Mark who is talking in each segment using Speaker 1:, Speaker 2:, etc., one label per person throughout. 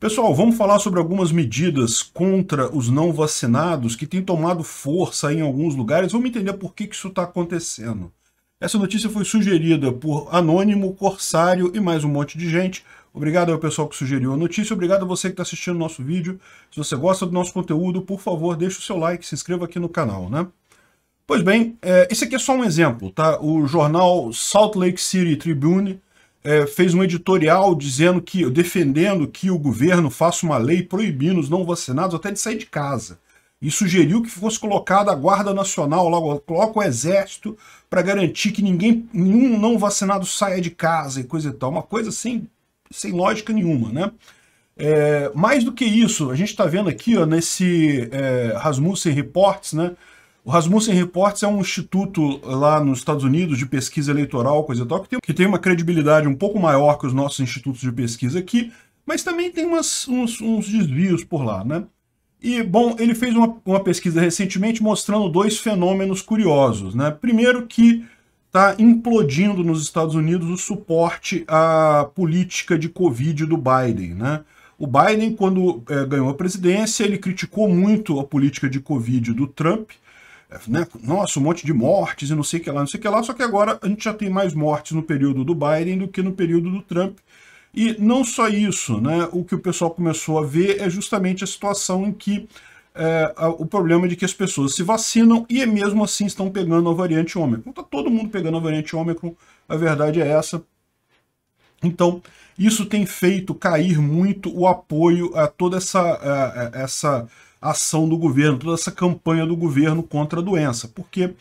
Speaker 1: Pessoal, vamos falar sobre algumas medidas contra os não vacinados que têm tomado força em alguns lugares. Vamos entender por que, isso está acontecendo. Essa notícia foi sugerida por Anônimo, Corsário e mais um monte de gente. Obrigado ao pessoal que sugeriu a notícia, obrigado a você que está assistindo o nosso vídeo. Se você gosta do nosso conteúdo, por favor, deixe o seu like, se inscreva aqui no canal, né? Pois bem, é, esse aqui é só um exemplo, tá? O jornal Salt Lake City Tribune é, fez um editorial dizendo que, defendendo que o governo faça uma lei proibindo os não vacinados até de sair de casa. E sugeriu que fosse colocada a Guarda Nacional, logo coloca o Exército, para garantir que ninguém, nenhum não vacinado saia de casa e coisa e tal. Uma coisa sem, sem lógica nenhuma, né? É, mais do que isso, a gente está vendo aqui ó, nesse é, Rasmussen Reports, né? O Rasmussen Reports é um instituto lá nos Estados Unidos de pesquisa eleitoral, coisa e tal, que tem, que tem uma credibilidade um pouco maior que os nossos institutos de pesquisa aqui, mas também tem umas, uns, uns desvios por lá, né? E, bom, ele fez uma, uma pesquisa recentemente mostrando dois fenômenos curiosos, né? Primeiro que está implodindo nos Estados Unidos o suporte à política de Covid do Biden, né? O Biden, quando é, ganhou a presidência, ele criticou muito a política de Covid do Trump, né? Nossa, um monte de mortes e não sei o que lá, não sei o que lá, só que agora a gente já tem mais mortes no período do Biden do que no período do Trump. E não só isso, né? O que o pessoal começou a ver é justamente a situação em que é, o problema de que as pessoas se vacinam e mesmo assim estão pegando a variante Ômicron. Está todo mundo pegando a variante Ômicron, a verdade é essa. Então, isso tem feito cair muito o apoio a toda essa, a, a, essa ação do governo, toda essa campanha do governo contra a doença. Porque,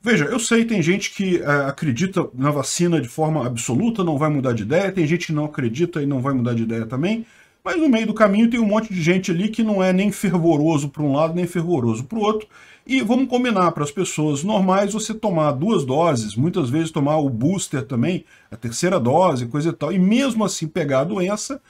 Speaker 1: veja, eu sei, tem gente que é, acredita na vacina de forma absoluta, não vai mudar de ideia, tem gente que não acredita e não vai mudar de ideia também, mas no meio do caminho tem um monte de gente ali que não é nem fervoroso para um lado, nem fervoroso para o outro. E vamos combinar para as pessoas normais você tomar duas doses, muitas vezes tomar o booster também, a terceira dose, coisa e tal, e mesmo assim pegar a doença,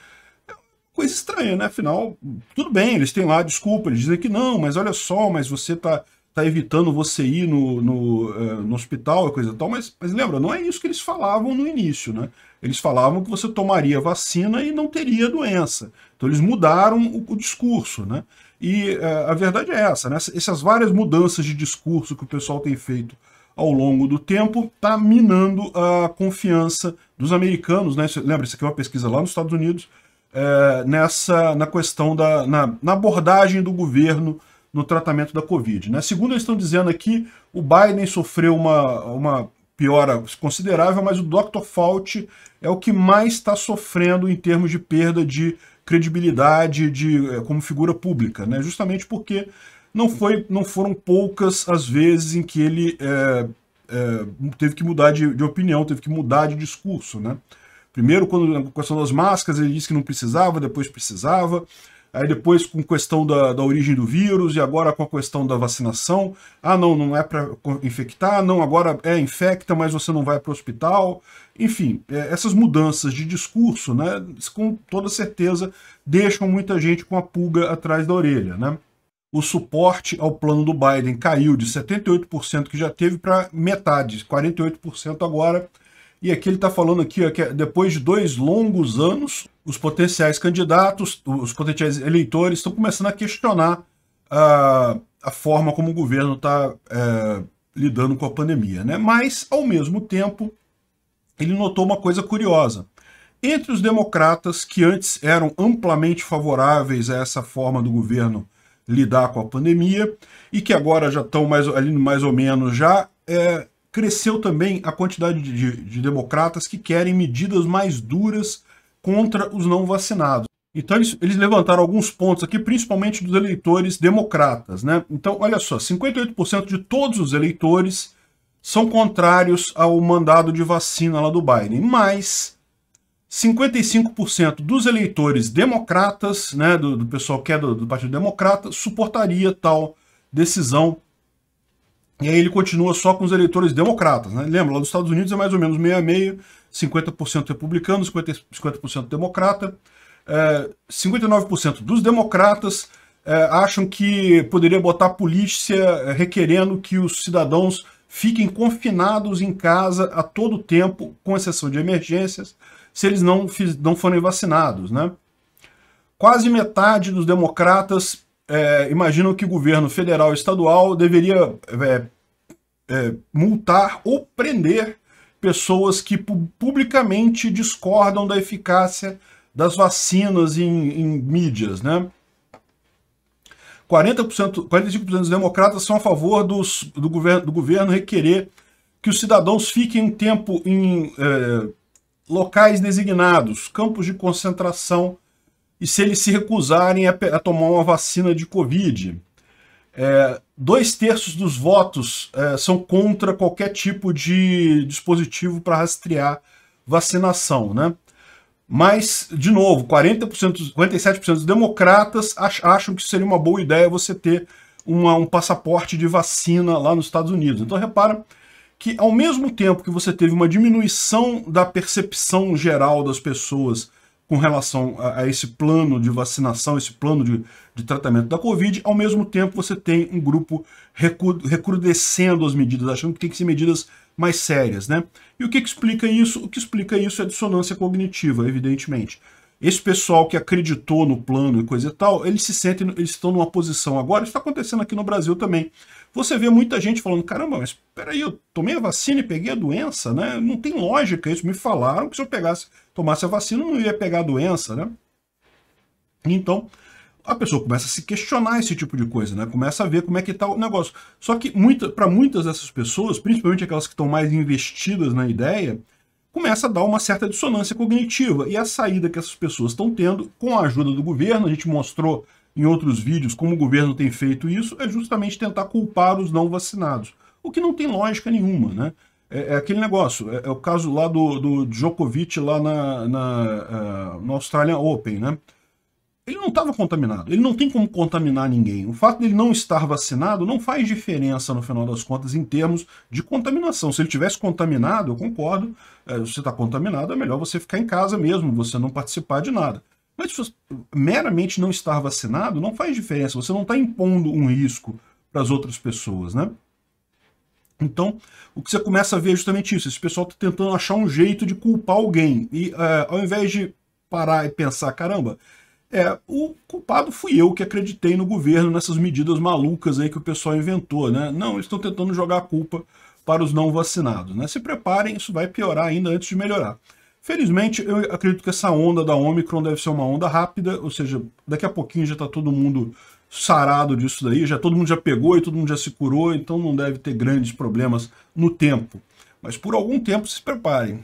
Speaker 1: coisa estranha, né? Afinal, tudo bem, eles têm lá desculpa, eles dizem que não, mas olha só, mas você tá, tá evitando você ir no, no, uh, no hospital e coisa e tal, mas, mas lembra, não é isso que eles falavam no início, né? Eles falavam que você tomaria vacina e não teria doença. Então eles mudaram o, o discurso, né? E uh, a verdade é essa, né? Essas várias mudanças de discurso que o pessoal tem feito ao longo do tempo está minando a confiança dos americanos, né? Lembra, isso aqui é uma pesquisa lá nos Estados Unidos, é, nessa na questão da na, na, abordagem do governo no tratamento da Covid. Né? Segundo eles estão dizendo aqui, o Biden sofreu uma, uma piora considerável, mas o Dr. Fauci é o que mais está sofrendo em termos de perda de credibilidade de, é, como figura pública, né? justamente porque não, foi, não foram poucas as vezes em que ele é, é, teve que mudar de, de opinião, teve que mudar de discurso. Né? Primeiro, quando questão das máscaras, ele disse que não precisava, depois precisava. Aí depois com questão da, da origem do vírus e agora com a questão da vacinação. Ah, não, não é para infectar, não, agora é infecta, mas você não vai para o hospital. Enfim, é, essas mudanças de discurso, né, com toda certeza, deixam muita gente com a pulga atrás da orelha, né? O suporte ao plano do Biden caiu de 78% que já teve para metade, 48% agora. E aqui ele está falando aqui ó, que é, depois de dois longos anos, os potenciais candidatos, os potenciais eleitores estão começando a questionar a, ah, a forma como o governo está é, lidando com a pandemia. Né? Mas, ao mesmo tempo, ele notou uma coisa curiosa. Entre os democratas, que antes eram amplamente favoráveis a essa forma do governo lidar com a pandemia e que agora já estão mais, ali mais ou menos já, é, cresceu também a quantidade de, de, democratas que querem medidas mais duras contra os não vacinados. Então eles, eles levantaram alguns pontos aqui, principalmente dos eleitores democratas. Né? Então, olha só, 58% de todos os eleitores são contrários ao mandado de vacina lá do Biden, mas 55% dos eleitores democratas, né, do, do pessoal que é do, do Partido Democrata, suportaria tal decisão e aí ele continua só com os eleitores democratas. Né? Lembra, lá nos Estados Unidos é mais ou menos meia meia, 50% republicano, 50%, 50 democrata. É, 59% dos democratas é, acham que poderia botar a polícia é, requerendo que os cidadãos fiquem confinados em casa a todo tempo, com exceção de emergências, se eles não, não forem vacinados. Né? Quase metade dos democratas é, imaginam que o governo federal e estadual deveria é, é, multar ou prender pessoas que publicamente discordam da eficácia das vacinas em, em mídias, né? 40%, 45% dos democratas são a favor dos, do, governo, do governo requerer que os cidadãos fiquem um tempo em é, locais designados, campos de concentração e se eles se recusarem a, a tomar uma vacina de Covid. É, dois terços dos votos é, são contra qualquer tipo de dispositivo para rastrear vacinação, né? Mas, de novo, 40%, 47% dos democratas acham que seria uma boa ideia você ter uma, um passaporte de vacina lá nos Estados Unidos. Então, repara que, ao mesmo tempo que você teve uma diminuição da percepção geral das pessoas com relação a, a, esse plano de vacinação, esse plano de, de, tratamento da Covid, ao mesmo tempo você tem um grupo recu, recrudescendo as medidas, achando que tem que ser medidas mais sérias, né? E o que, que explica isso? O que explica isso é a dissonância cognitiva, evidentemente esse pessoal que acreditou no plano e coisa e tal, eles se sentem, eles estão numa posição agora, isso está acontecendo aqui no Brasil também. Você vê muita gente falando, caramba, mas peraí, eu tomei a vacina e peguei a doença, né? Não tem lógica isso, me falaram que se eu pegasse, tomasse a vacina, eu não ia pegar a doença, né? Então, a pessoa começa a se questionar esse tipo de coisa, né? Começa a ver como é que tá o negócio. Só que muita, para muitas dessas pessoas, principalmente aquelas que estão mais investidas na ideia, começa a dar uma certa dissonância cognitiva. E a saída que essas pessoas estão tendo, com a ajuda do governo, a gente mostrou em outros vídeos como o governo tem feito isso, é justamente tentar culpar os não vacinados. O que não tem lógica nenhuma, né? É, é aquele negócio, é, é, o caso lá do, do Djokovic lá na, na, eh, na Australian Open, né? Ele não estava contaminado, ele não tem como contaminar ninguém. O fato dele não estar vacinado não faz diferença, no final das contas, em termos de contaminação. Se ele tivesse contaminado, eu concordo, é, está contaminado, é melhor você ficar em casa mesmo, você não participar de nada. Mas meramente não estar vacinado não faz diferença, você não está impondo um risco para as outras pessoas, né? Então, o que você começa a ver é justamente isso, esse pessoal está tentando achar um jeito de culpar alguém, e é, ao invés de parar e pensar, caramba, é, o culpado fui eu que acreditei no governo nessas medidas malucas aí que o pessoal inventou, né? Não, eles estão tentando jogar a culpa para os não vacinados, né? Se preparem, isso vai piorar ainda antes de melhorar. Felizmente, eu acredito que essa onda da Omicron deve ser uma onda rápida, ou seja, daqui a pouquinho já está todo mundo sarado disso daí, já todo mundo já pegou e todo mundo já se curou, então não deve ter grandes problemas no tempo. Mas por algum tempo se preparem.